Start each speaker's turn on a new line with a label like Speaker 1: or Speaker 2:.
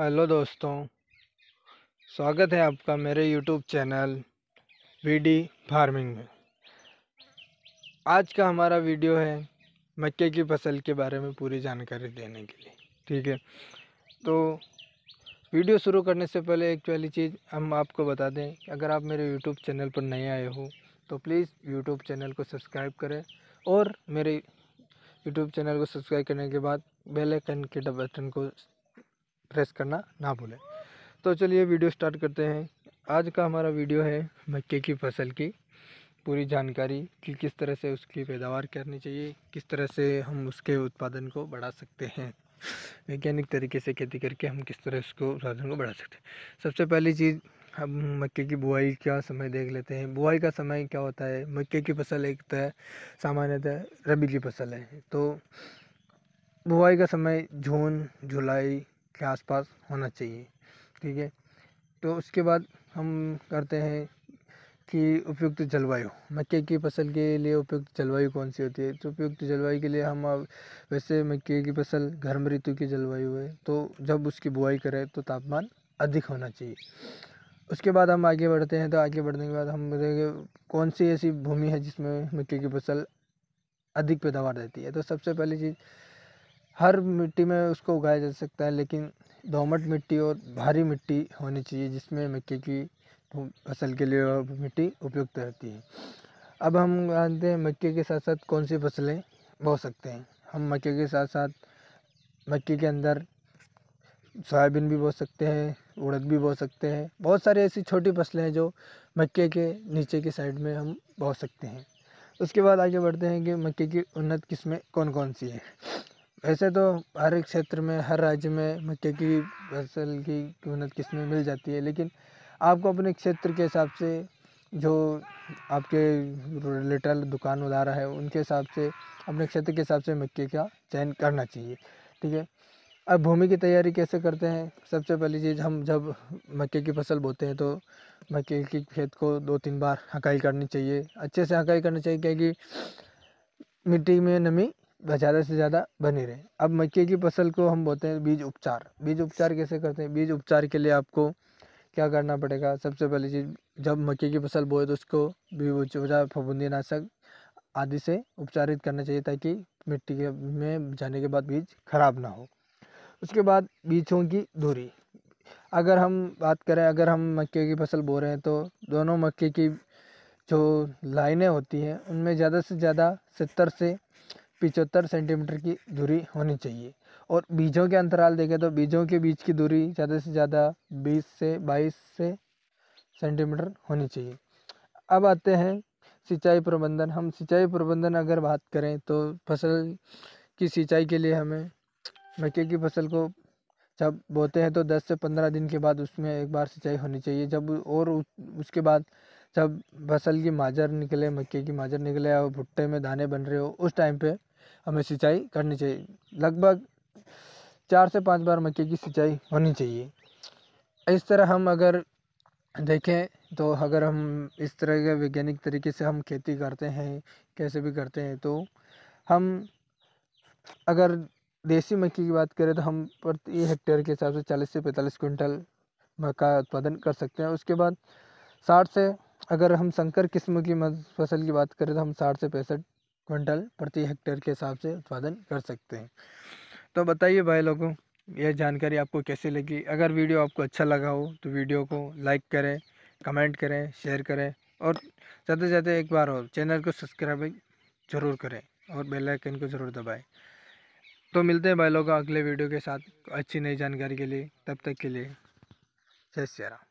Speaker 1: hello दोस्तों स्वागत है आपका मेरे यूट्यूब चैनल वीडी फार्मिंग में आज का हमारा वीडियो है मक्के की फसल के बारे में पूरी जानकारी देने के लिए ठीक है तो वीडियो शुरू करने से पहले एक पहली चीज़ हम आपको बता दें कि अगर आप मेरे यूट्यूब चैनल पर नए आए हो तो प्लीज़ यूट्यूब चैनल को सब्सक्राइब करें और मेरे यूट्यूब चैनल को सब्सक्राइब करने के बाद बेल आइकन के बटन को प्रेस करना ना भूलें तो चलिए वीडियो स्टार्ट करते हैं आज का हमारा वीडियो है मक्के की फसल की पूरी जानकारी कि किस तरह से उसकी पैदावार करनी चाहिए किस तरह से हम उसके उत्पादन को बढ़ा सकते हैं वैज्ञानिक तरीके से खेती करके हम किस तरह उसको उत्पादन को बढ़ा सकते हैं सबसे पहली चीज़ हम मक्के की बुआई का समय देख लेते हैं बुआई का समय क्या होता है मक्के की फसल एक तो सामान्यतः रबी की फसल है तो बुआई का समय जून जुलाई के आसपास होना चाहिए ठीक है तो उसके बाद हम करते हैं कि उपयुक्त जलवायु मक्के की फसल के लिए उपयुक्त जलवायु कौन सी होती है तो उपयुक्त जलवायु के लिए हम वैसे मक्के की फसल गर्म ऋतु की जलवायु है तो जब उसकी बुआई करें तो तापमान अधिक होना चाहिए उसके बाद हम आगे बढ़ते हैं तो आगे बढ़ने के बाद हम बताएंगे कौन सी ऐसी भूमि है जिसमें मक्के की फसल अधिक पैदावार देती है तो सबसे पहली चीज़ हर मिट्टी में उसको उगाया जा सकता है लेकिन दोमट मिट्टी और भारी मिट्टी होनी चाहिए जिसमें मक्के की फसल के लिए मिट्टी उपयुक्त रहती है अब हम जानते हैं मक्के के साथ साथ कौन सी फसलें बो सकते हैं हम मक्के के साथ साथ मक्के के अंदर सोयाबीन भी बो सकते हैं उड़द भी बो सकते हैं बहुत सारी ऐसी छोटी फसलें हैं जो मक्के के नीचे की साइड में हम बो सकते हैं उसके बाद आगे बढ़ते हैं कि मक्के की उन्नत किस्में कौन कौन सी हैं वैसे तो हर एक क्षेत्र में हर राज्य में मक्के की फसल की उन्नत किस्में मिल जाती है लेकिन आपको अपने क्षेत्र के हिसाब से जो आपके रिटेल दुकान वगैरह है उनके हिसाब से अपने क्षेत्र के हिसाब से मक्के का चयन करना चाहिए ठीक है अब भूमि की तैयारी कैसे करते हैं सबसे पहली चीज़ हम जब मक्के की फसल बोते हैं तो मक्के के खेत को दो तीन बार हकाई करनी चाहिए अच्छे से हकाई करनी चाहिए क्योंकि मिट्टी में नमी ज़्यादा से ज़्यादा बनी रहे अब मक्के की फसल को हम बोलते हैं बीज उपचार बीज उपचार कैसे करते हैं बीज उपचार के लिए आपको क्या करना पड़ेगा सबसे पहली चीज़ जब मक्के की फसल बोए तो उसको बीजा फफूंदी नाशक आदि से उपचारित करना चाहिए ताकि मिट्टी के में जाने के बाद बीज खराब ना हो उसके बाद बीजों की दूरी अगर हम बात करें अगर हम मक्के की फसल बो रहे हैं तो दोनों मक्के की जो लाइनें होती हैं उनमें ज़्यादा से ज़्यादा सत्तर से पिचहत्तर सेंटीमीटर की दूरी होनी चाहिए और बीजों के अंतराल देखें तो बीजों के बीच की दूरी ज़्यादा से ज़्यादा बीस से बाईस से सेंटीमीटर होनी चाहिए अब आते हैं सिंचाई प्रबंधन हम सिंचाई प्रबंधन अगर बात करें तो फसल की सिंचाई के लिए हमें मक्के की फसल को जब बोते हैं तो 10 से 15 दिन के बाद उसमें एक बार सिंचाई होनी चाहिए जब और उस, उसके बाद जब फसल की माजर निकले मक्के की माजर निकले और भुट्टे में दाने बन रहे हो उस टाइम पे हमें सिंचाई करनी चाहिए लगभग चार से पाँच बार मक्के की सिंचाई होनी चाहिए इस तरह हम अगर देखें तो अगर हम इस तरह के वैज्ञानिक तरीके से हम खेती करते हैं कैसे भी करते हैं तो हम अगर देसी मक्की की बात करें तो हम प्रति हेक्टेयर के हिसाब से चालीस से पैंतालीस क्विंटल मक्का उत्पादन कर सकते हैं उसके बाद साठ से अगर हम संकर किस्म की फसल की बात करें तो हम साठ से पैंसठ क्विंटल प्रति हेक्टेयर के हिसाब से उत्पादन कर सकते हैं तो बताइए भाई लोगों यह जानकारी आपको कैसी लगी अगर वीडियो आपको अच्छा लगा हो तो वीडियो को लाइक करें कमेंट करें शेयर करें और ज़्यादा से ज़्यादा एक बार और चैनल को सब्सक्राइब ज़रूर करें और बेल आइकन को ज़रूर दबाएं तो मिलते हैं भाई लोगों अगले वीडियो के साथ अच्छी नई जानकारी के लिए तब तक के लिए जय श्री राम